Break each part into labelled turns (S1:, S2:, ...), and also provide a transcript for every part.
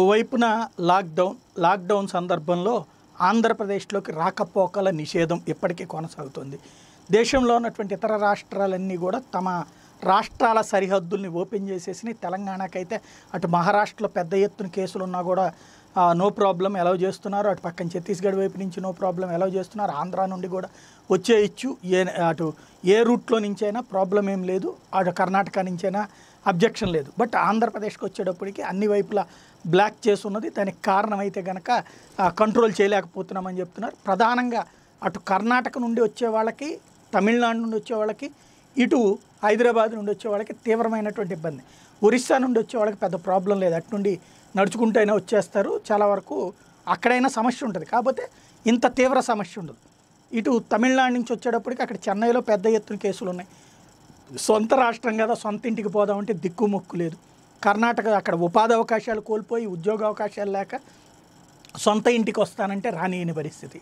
S1: ఓవైపున lockdown lockdown సందర్భంలో ఆంధ్రప్రదేశ్లోకి రాకపోకల నిషేధం ఇప్పటికీ కొనసాగుతుంది దేశంలో ఉన్నటువంటి ఇతర రాష్ట్రాలన్నీ కూడా తమ రాష్ట్రాల సరిహద్దుల్ని ఓపెన్ చేసేసి తెలంగాణకైతే అటు మహారాష్ట్రలో పెద్ద ఎత్తున కేసులు ఉన్నా కూడా నో ప్రాబ్లం ఎలా చేస్తున్నారు అటు పక్కన ఛత్తీస్గఢ్ వైపు నుంచి నో ప్రాబ్లం ఎలా చేస్తున్నారు ఆంధ్ర నుండి కూడా వచ్చే ఇచ్చు ఏ అటు ఏ రూట్లో నుంచైనా ప్రాబ్లం ఏం లేదు అటు కర్ణాటక నుంచైనా అబ్జెక్షన్ లేదు బట్ ఆంధ్రప్రదేశ్కి వచ్చేటప్పటికి అన్ని వైపులా బ్లాక్ చేస్తున్నది దానికి కారణమైతే కనుక కంట్రోల్ చేయలేకపోతున్నామని చెప్తున్నారు ప్రధానంగా అటు కర్ణాటక నుండి వచ్చే వాళ్ళకి తమిళనాడు నుండి వచ్చే వాళ్ళకి ఇటు హైదరాబాద్ నుండి వచ్చే వాళ్ళకి తీవ్రమైనటువంటి ఇబ్బంది ఒరిస్సా నుండి వచ్చే వాళ్ళకి పెద్ద ప్రాబ్లం లేదు నడుచుకుంటూ నడుచుకుంటైనా వచ్చేస్తారు చాలా వరకు అక్కడైనా సమస్య ఉంటుంది కాకపోతే ఇంత తీవ్ర సమస్య ఉండదు ఇటు తమిళనాడు నుంచి వచ్చేటప్పటికి అక్కడ చెన్నైలో పెద్ద ఎత్తున కేసులు ఉన్నాయి సొంత రాష్ట్రం కదా సొంత ఇంటికి పోదామంటే దిక్కు మొక్కు లేదు కర్ణాటక అక్కడ ఉపాధి అవకాశాలు కోల్పోయి ఉద్యోగ అవకాశాలు లేక సొంత ఇంటికి వస్తానంటే రానియని పరిస్థితి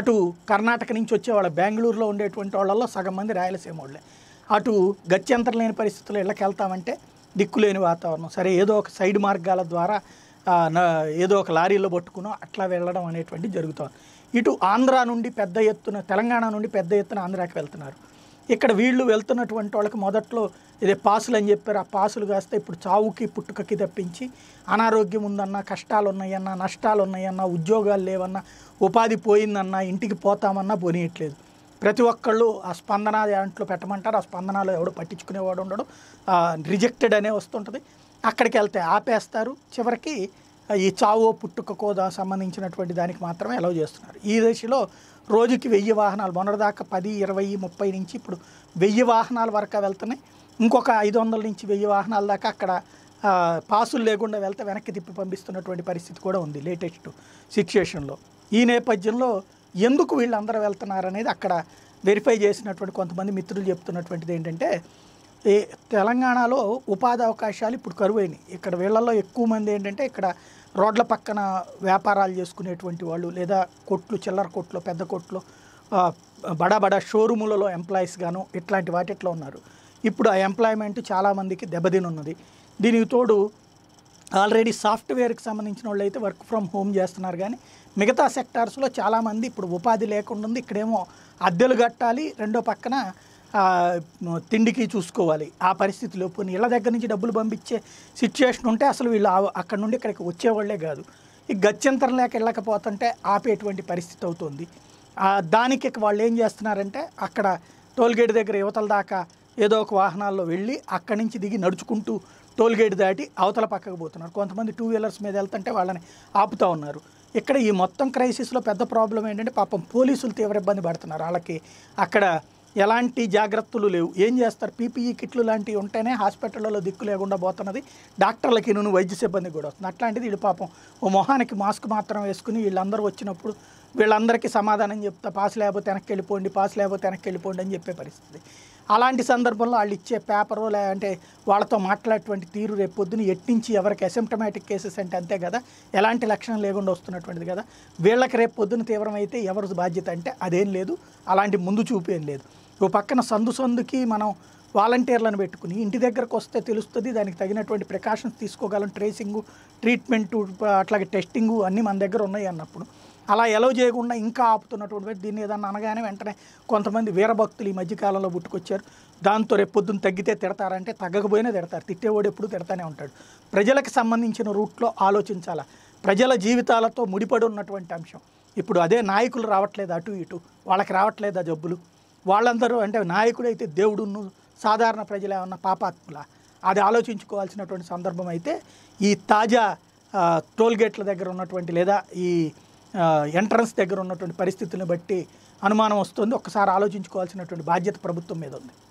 S1: అటు కర్ణాటక నుంచి వచ్చే వాళ్ళ బెంగళూరులో ఉండేటువంటి వాళ్ళల్లో సగం మంది రాయలసీమ వాళ్ళే అటు గత్యంతరం లేని పరిస్థితుల్లో ఇళ్ళకి వెళ్తామంటే దిక్కులేని వాతావరణం సరే ఏదో ఒక సైడ్ మార్గాల ద్వారా ఏదో ఒక లారీలో పట్టుకునో అట్లా వెళ్ళడం అనేటువంటి జరుగుతుంది ఇటు ఆంధ్ర నుండి పెద్ద ఎత్తున తెలంగాణ నుండి పెద్ద ఎత్తున ఆంధ్రాకి వెళ్తున్నారు ఇక్కడ వీళ్ళు వెళ్తున్నటువంటి వాళ్ళకి మొదట్లో ఇదే పాసులు అని చెప్పారు ఆ పాసులు కాస్తే ఇప్పుడు చావుకి పుట్టుకకి తప్పించి అనారోగ్యం ఉందన్నా కష్టాలు ఉన్నాయన్న నష్టాలు ఉన్నాయన్నా ఉద్యోగాలు లేవన్నా ఉపాధి పోయిందన్నా ఇంటికి పోతామన్నా పోనీయట్లేదు ప్రతి ఒక్కళ్ళు ఆ స్పందన దాంట్లో పెట్టమంటారు ఆ స్పందనలో ఎవడు పట్టించుకునేవాడు ఉండడు రిజెక్టెడ్ అనే వస్తుంటుంది అక్కడికి వెళ్తే ఆపేస్తారు చివరికి ఈ చావో పుట్టుకకో సంబంధించినటువంటి దానికి మాత్రమే అలౌ చేస్తున్నారు ఈ దశలో రోజుకి వెయ్యి వాహనాలు మొన్నటిదాకా పది ఇరవై ముప్పై నుంచి ఇప్పుడు వెయ్యి వాహనాల వరకు వెళ్తున్నాయి ఇంకొక ఐదు వందల నుంచి వెయ్యి వాహనాల దాకా అక్కడ పాసులు లేకుండా వెళ్తే వెనక్కి తిప్పి పంపిస్తున్నటువంటి పరిస్థితి కూడా ఉంది లేటెస్ట్ సిచ్యుయేషన్లో ఈ నేపథ్యంలో ఎందుకు వీళ్ళందరూ వెళ్తున్నారు అనేది అక్కడ వెరిఫై చేసినటువంటి కొంతమంది మిత్రులు చెప్తున్నటువంటిది ఏంటంటే ఏ తెలంగాణలో ఉపాధి అవకాశాలు ఇప్పుడు కరువైనాయి ఇక్కడ వీళ్ళల్లో ఎక్కువ మంది ఏంటంటే ఇక్కడ రోడ్ల పక్కన వ్యాపారాలు చేసుకునేటువంటి వాళ్ళు లేదా కొట్లు చిల్లర కొట్లు పెద్ద కొట్లు బడా బడా షోరూములలో ఎంప్లాయీస్ గాను ఇట్లాంటి వాటిట్లో ఉన్నారు ఇప్పుడు ఆ ఎంప్లాయ్మెంట్ చాలామందికి దెబ్బతినున్నది దీనికి తోడు ఆల్రెడీ సాఫ్ట్వేర్కి సంబంధించిన వాళ్ళు అయితే వర్క్ ఫ్రమ్ హోమ్ చేస్తున్నారు కానీ మిగతా సెక్టార్స్లో చాలామంది ఇప్పుడు ఉపాధి లేకుండా ఉంది ఇక్కడేమో అద్దెలు కట్టాలి రెండో పక్కన తిండికి చూసుకోవాలి ఆ పరిస్థితిలో పోనీ ఇళ్ళ దగ్గర నుంచి డబ్బులు పంపించే సిచ్యువేషన్ ఉంటే అసలు వీళ్ళు అక్కడ నుండి ఇక్కడికి వచ్చేవాళ్లే కాదు ఈ గత్యంతరం లేక వెళ్ళకపోతుంటే ఆపేటువంటి పరిస్థితి అవుతుంది దానికి వాళ్ళు ఏం చేస్తున్నారంటే అక్కడ టోల్గేట్ దగ్గర యువతల దాకా ఏదో ఒక వాహనాల్లో వెళ్ళి అక్కడి నుంచి దిగి నడుచుకుంటూ టోల్గేట్ దాటి అవతల పక్కకు పోతున్నారు కొంతమంది టూ వీలర్స్ మీద వెళ్తుంటే వాళ్ళని ఆపుతూ ఉన్నారు ఇక్కడ ఈ మొత్తం క్రైసిస్లో పెద్ద ప్రాబ్లం ఏంటంటే పాపం పోలీసులు తీవ్ర ఇబ్బంది పడుతున్నారు వాళ్ళకి అక్కడ ఎలాంటి జాగ్రత్తలు లేవు ఏం చేస్తారు పీపీఈ కిట్లు లాంటివి ఉంటేనే హాస్పిటల్లో దిక్కు లేకుండా పోతున్నది డాక్టర్లకి నువ్వు వైద్య సిబ్బంది కూడా వస్తుంది అట్లాంటిది వీళ్ళు పాపం ఓ మొహానికి మాస్క్ మాత్రం వేసుకుని వీళ్ళందరూ వచ్చినప్పుడు వీళ్ళందరికీ సమాధానం చెప్తా పాస్ లేకపోతే వెనక్కి వెళ్ళిపోండి పాస్ లేకపోతే వెనక్కి వెళ్ళిపోండి అని చెప్పే పరిస్థితి అలాంటి సందర్భంలో వాళ్ళు ఇచ్చే పేపరు లేదంటే వాళ్ళతో మాట్లాడేటువంటి తీరు రేపొద్దున ఎట్టించి ఎవరికి అసిమ్టమాటిక్ కేసెస్ అంటే అంతే కదా ఎలాంటి లక్షణం లేకుండా వస్తున్నటువంటిది కదా వీళ్ళకి రేపు పొద్దున తీవ్రమైతే ఎవరి బాధ్యత అంటే అదేం లేదు అలాంటి ముందు చూపు ఏం లేదు ఓ పక్కన సందు సందుకి మనం వాలంటీర్లను పెట్టుకుని ఇంటి దగ్గరకు వస్తే తెలుస్తుంది దానికి తగినటువంటి ప్రికాషన్స్ తీసుకోగలం ట్రేసింగు ట్రీట్మెంటు అట్లాగే టెస్టింగు అన్నీ మన దగ్గర ఉన్నాయి అన్నప్పుడు అలా ఎలో చేయకుండా ఇంకా ఆపుతున్నటువంటి దీన్ని ఏదన్నా అనగానే వెంటనే కొంతమంది వీరభక్తులు ఈ మధ్యకాలంలో పుట్టుకొచ్చారు దాంతో రేపొద్దున తగ్గితే తిడతారంటే తగ్గకపోయినా తిడతారు తిట్టేవాడు ఎప్పుడు తిడతానే ఉంటాడు ప్రజలకు సంబంధించిన రూట్లో ఆలోచించాలా ప్రజల జీవితాలతో ముడిపడి ఉన్నటువంటి అంశం ఇప్పుడు అదే నాయకులు రావట్లేదు అటు ఇటు వాళ్ళకి రావట్లేదు జబ్బులు వాళ్ళందరూ అంటే నాయకుడైతే దేవుడును సాధారణ ప్రజలు ఏమన్నా పాపాత్ముల అది ఆలోచించుకోవాల్సినటువంటి సందర్భం అయితే ఈ తాజా టోల్గేట్ల దగ్గర ఉన్నటువంటి లేదా ఈ ఎంట్రన్స్ దగ్గర ఉన్నటువంటి పరిస్థితులను బట్టి అనుమానం వస్తుంది ఒక్కసారి ఆలోచించుకోవాల్సినటువంటి బాధ్యత ప్రభుత్వం మీద ఉంది